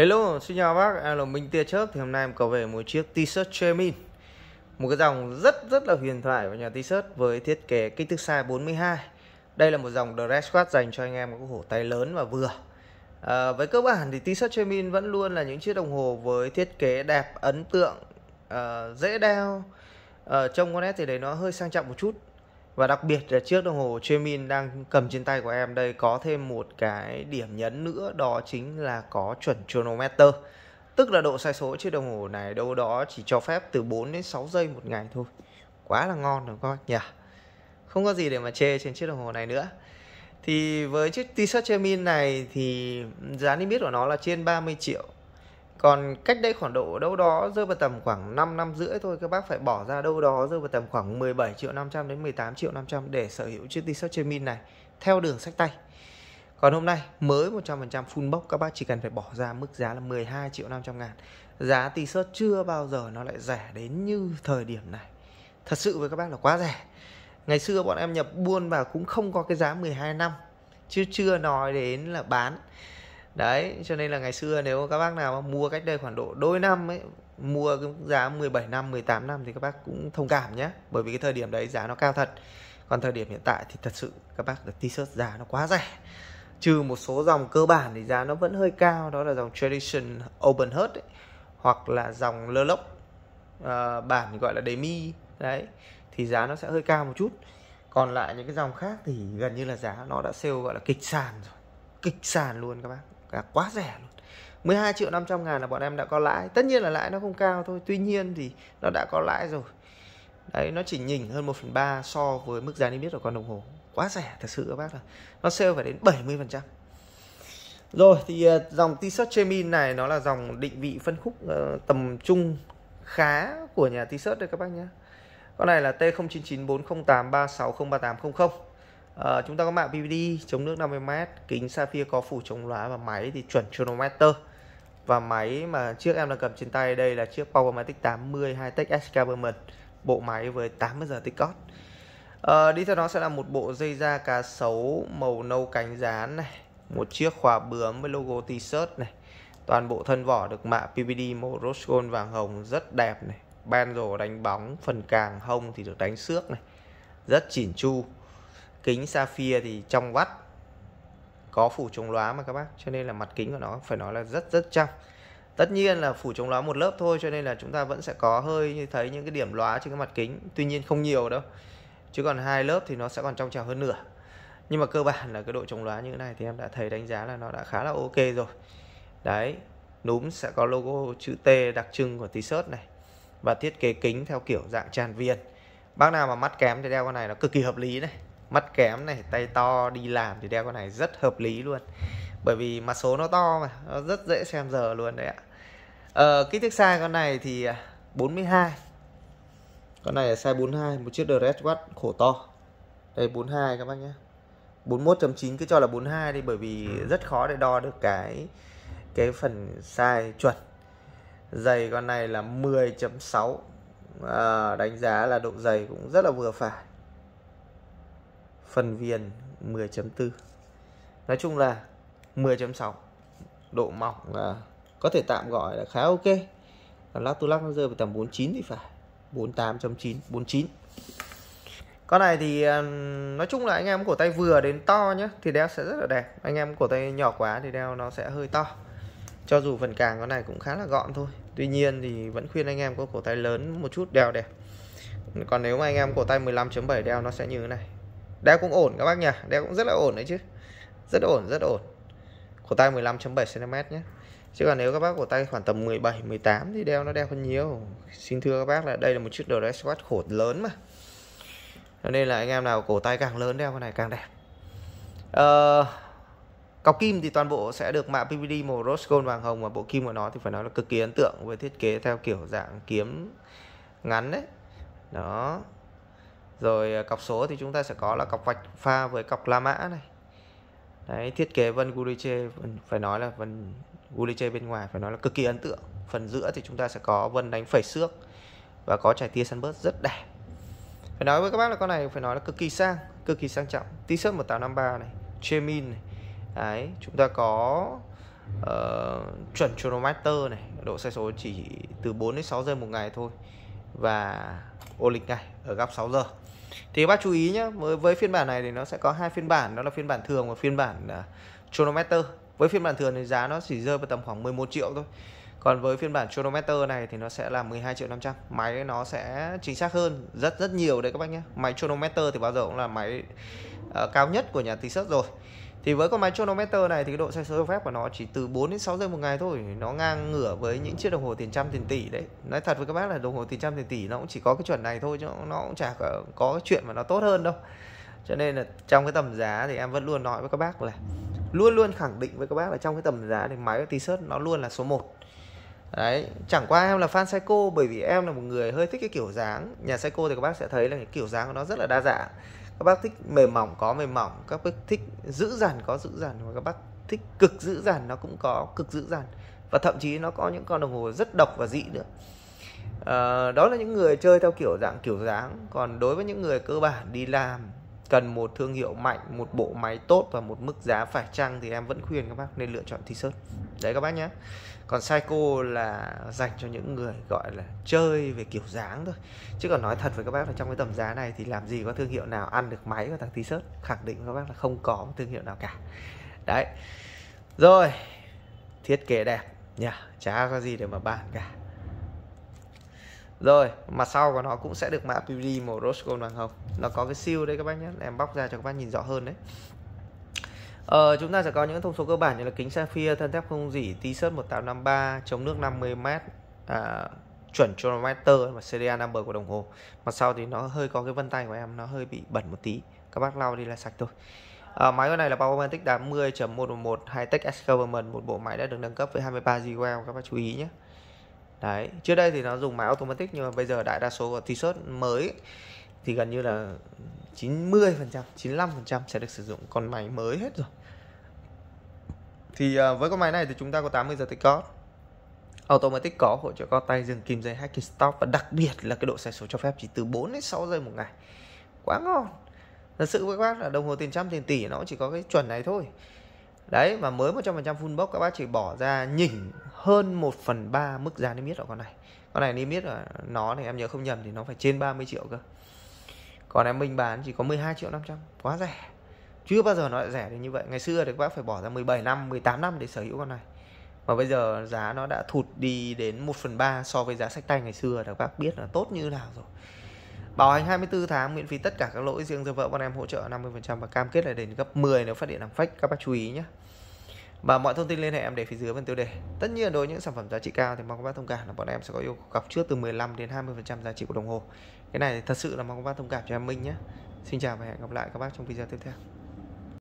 Hello, xin chào bác, em à, là Minh Tia Chớp Thì hôm nay em có về một chiếc t-shirt Chemin Một cái dòng rất rất là huyền thoại của nhà t-shirt Với thiết kế kích thước size 42 Đây là một dòng dress quad dành cho anh em có cổ tay lớn và vừa à, Với cơ bản thì t-shirt Chemin vẫn luôn là những chiếc đồng hồ Với thiết kế đẹp, ấn tượng, à, dễ đeo à, Trông con nét thì đấy nó hơi sang trọng một chút và đặc biệt là chiếc đồng hồ Chemin đang cầm trên tay của em đây có thêm một cái điểm nhấn nữa đó chính là có chuẩn chronometer tức là độ sai số chiếc đồng hồ này đâu đó chỉ cho phép từ 4 đến 6 giây một ngày thôi quá là ngon rồi các bác nhỉ không có gì để mà chê trên chiếc đồng hồ này nữa thì với chiếc t-shirt Chemin này thì giá niêm yết của nó là trên 30 triệu còn cách đây khoảng độ đâu đó rơi vào tầm khoảng 5 năm rưỡi thôi các bác phải bỏ ra đâu đó rơi vào tầm khoảng 17 triệu 500 đến 18 triệu 500 để sở hữu chiếc t-shirt trên min này theo đường sách tay. Còn hôm nay mới 100% full box các bác chỉ cần phải bỏ ra mức giá là 12 triệu 500 ngàn. Giá t-shirt chưa bao giờ nó lại rẻ đến như thời điểm này. Thật sự với các bác là quá rẻ. Ngày xưa bọn em nhập buôn vào cũng không có cái giá 12 năm chứ chưa nói đến là bán đấy cho nên là ngày xưa nếu các bác nào mua cách đây khoảng độ đôi năm ấy mua cái giá 17 năm 18 năm thì các bác cũng thông cảm nhé bởi vì cái thời điểm đấy giá nó cao thật còn thời điểm hiện tại thì thật sự các bác được t-shirt giá nó quá rẻ trừ một số dòng cơ bản thì giá nó vẫn hơi cao đó là dòng tradition open heart ấy, hoặc là dòng lơ lốc uh, bản gọi là demi đấy thì giá nó sẽ hơi cao một chút còn lại những cái dòng khác thì gần như là giá nó đã sale gọi là kịch sàn rồi kịch sàn luôn các bác gạc quá rẻ luôn 12 triệu 500 ngàn là bọn em đã có lãi tất nhiên là lãi nó không cao thôi tuy nhiên thì nó đã có lãi rồi đấy nó chỉ nhỉnh hơn 1 phần 3 so với mức giá niêm yết của con đồng hồ quá rẻ thật sự các bác ạ, nó sale phải đến 70 phần trăm rồi thì ờ, dòng t-shirt Chemin này nó là dòng định vị phân khúc uh, tầm trung khá của nhà t-shirt đây các bác nhé con này là T099408360380 à, chúng ta có mạ PVD chống nước 50m kính sapphire có phủ chống lóa và máy thì chuẩn chronometer và máy mà chiếc em đang cầm trên tay đây là chiếc Powermatic 80 Hightech s Berman bộ máy với 80 giờ tích cót à, đi theo đó sẽ là một bộ dây da cá sấu màu nâu cánh dán này một chiếc khóa bướm với logo t-shirt này toàn bộ thân vỏ được mạ PVD màu rose gold vàng hồng rất đẹp này ban rổ đánh bóng phần càng hông thì được đánh xước này rất chỉn chu kính sapphire thì trong vắt có phủ chống lóa mà các bác cho nên là mặt kính của nó phải nói là rất rất trong tất nhiên là phủ chống lóa một lớp thôi cho nên là chúng ta vẫn sẽ có hơi thấy những cái điểm lóa trên cái mặt kính tuy nhiên không nhiều đâu chứ còn hai lớp thì nó sẽ còn trong trào hơn nửa nhưng mà cơ bản là cái độ chống lóa như thế này thì em đã thấy đánh giá là nó đã khá là ok rồi đấy núm sẽ có logo chữ T đặc trưng của t-shirt này và thiết kế kính theo kiểu dạng tràn viên bác nào mà mắt kém thì đeo con này nó cực kỳ hợp lý này mắt kém này tay to đi làm thì đeo con này rất hợp lý luôn bởi vì mặt số nó to mà nó rất dễ xem giờ luôn đấy ạ ờ, kích thước size con này thì 42 à, con này là size 42 một chiếc dress watch khổ to đây 42 các bác nhé 41.9 cứ cho là 42 đi bởi vì ừ. rất khó để đo được cái cái phần size chuẩn giày con này là 10.6 à, ờ, đánh giá là độ dày cũng rất là vừa phải phần viền 10.4 nói chung là 10.6 độ mỏng là có thể tạm gọi là khá ok còn lắc tu lắc nó rơi vào tầm 49 thì phải 48.9 49 con này thì nói chung là anh em cổ tay vừa đến to nhé thì đeo sẽ rất là đẹp anh em cổ tay nhỏ quá thì đeo nó sẽ hơi to cho dù phần càng con này cũng khá là gọn thôi tuy nhiên thì vẫn khuyên anh em có cổ tay lớn một chút đeo đẹp còn nếu mà anh em cổ tay 15.7 đeo nó sẽ như thế này đeo cũng ổn các bác nhỉ đeo cũng rất là ổn đấy chứ rất ổn rất ổn cổ tay 15.7 cm nhé chứ còn nếu các bác cổ tay khoảng tầm 17 18 thì đeo nó đeo hơn nhiều xin thưa các bác là đây là một chiếc đồ dress watch khổ lớn mà nên là anh em nào cổ tay càng lớn đeo cái này càng đẹp ờ, cọc kim thì toàn bộ sẽ được mạ PVD màu rose gold vàng hồng và bộ kim của nó thì phải nói là cực kỳ ấn tượng với thiết kế theo kiểu dạng kiếm ngắn đấy đó rồi à, cọc số thì chúng ta sẽ có là cọc vạch pha với cọc la mã này Đấy, thiết kế vân Gulice phải nói là vân Gulice bên ngoài phải nói là cực kỳ ấn tượng phần giữa thì chúng ta sẽ có vân đánh phẩy xước và có trải tia sunburst rất đẹp phải nói với các bác là con này phải nói là cực kỳ sang cực kỳ sang trọng t-shirt 1853 này chemin này Đấy, chúng ta có uh, chuẩn chronometer này độ sai số chỉ từ 4 đến 6 giây một ngày thôi và ô lịch ngày ở góc 6 giờ thì các bác chú ý nhé với, với phiên bản này thì nó sẽ có hai phiên bản đó là phiên bản thường và phiên bản uh, chronometer với phiên bản thường thì giá nó chỉ rơi vào tầm khoảng 11 triệu thôi còn với phiên bản chronometer này thì nó sẽ là 12 triệu 500 Máy nó sẽ chính xác hơn rất rất nhiều đấy các bác nhé Máy chronometer thì bao giờ cũng là máy uh, cao nhất của nhà tý sất rồi thì với con máy chronometer này thì cái độ sai số cho phép của nó chỉ từ 4 đến 6 giây một ngày thôi nó ngang ngửa với những chiếc đồng hồ tiền trăm tiền tỷ đấy nói thật với các bác là đồng hồ tiền trăm tiền tỷ nó cũng chỉ có cái chuẩn này thôi chứ nó cũng chả có, có cái chuyện mà nó tốt hơn đâu cho nên là trong cái tầm giá thì em vẫn luôn nói với các bác là luôn luôn khẳng định với các bác là trong cái tầm giá thì máy t-shirt nó luôn là số 1 đấy chẳng qua em là fan Seiko bởi vì em là một người hơi thích cái kiểu dáng nhà Seiko thì các bác sẽ thấy là cái kiểu dáng của nó rất là đa dạng các bác thích mềm mỏng có mềm mỏng các bác thích dữ dằn có dữ dằn và các bác thích cực dữ dằn nó cũng có cực dữ dằn và thậm chí nó có những con đồng hồ rất độc và dị nữa à, đó là những người chơi theo kiểu dạng kiểu dáng còn đối với những người cơ bản đi làm cần một thương hiệu mạnh một bộ máy tốt và một mức giá phải chăng thì em vẫn khuyên các bác nên lựa chọn t-shirt đấy các bác nhé còn Seiko là dành cho những người gọi là chơi về kiểu dáng thôi chứ còn nói thật với các bác là trong cái tầm giá này thì làm gì có thương hiệu nào ăn được máy của thằng t-shirt khẳng định các bác là không có một thương hiệu nào cả đấy rồi thiết kế đẹp nhỉ chả có gì để mà bàn cả rồi mặt sau của nó cũng sẽ được mã PVD màu rose gold vàng hồng nó có cái siêu đấy các bác nhé em bóc ra cho các bác nhìn rõ hơn đấy Ờ, chúng ta sẽ có những thông số cơ bản như là kính sapphire, thân thép không dỉ, t-shirt 1853, chống nước 50m, à, chuẩn chronometer và serial number của đồng hồ. Mặt sau thì nó hơi có cái vân tay của em nó hơi bị bẩn một tí. Các bác lau đi là sạch thôi. À, máy con này là Powermatic 80.111 Hightech S Government, một bộ máy đã được nâng cấp với 23 GB các bác chú ý nhé đấy trước đây thì nó dùng máy automatic nhưng mà bây giờ đại đa số t-shirt mới thì gần như là 90 phần trăm 95 phần trăm sẽ được sử dụng con máy mới hết rồi thì ờ, với con máy này thì chúng ta có 80 giờ tích cót Automatic có hỗ trợ co tay dừng kim dây hacking stop và đặc biệt là cái độ sai số cho phép chỉ từ 4 đến 6 giây một ngày quá ngon thật sự với các bác là đồng hồ tiền trăm tiền tỷ nó chỉ có cái chuẩn này thôi đấy và mới 100% full box các bác chỉ bỏ ra nhỉnh hơn 1 phần 3 mức giá niêm yết ở con này con này niêm yết là nó này em nhớ không nhầm thì nó phải trên 30 triệu cơ còn em mình bán chỉ có 12 triệu 500 quá rẻ chưa bao giờ nó lại rẻ đến như vậy ngày xưa thì các bác phải bỏ ra 17 năm 18 năm để sở hữu con này mà bây giờ giá nó đã thụt đi đến 1 phần 3 so với giá sách tay ngày xưa là các bác biết là tốt như nào rồi Bảo hành 24 tháng miễn phí tất cả các lỗi riêng vợ bọn em hỗ trợ 50% và cam kết là đền gấp 10 nếu phát hiện làm fake các bác chú ý nhé. Và mọi thông tin liên hệ em để phía dưới phần tiêu đề. Tất nhiên đối với những sản phẩm giá trị cao thì mong các bác thông cảm là bọn em sẽ có yêu cầu cọc trước từ 15 đến 20% giá trị của đồng hồ. Cái này thật sự là mong các bác thông cảm cho em Minh nhé. Xin chào và hẹn gặp lại các bác trong video tiếp theo.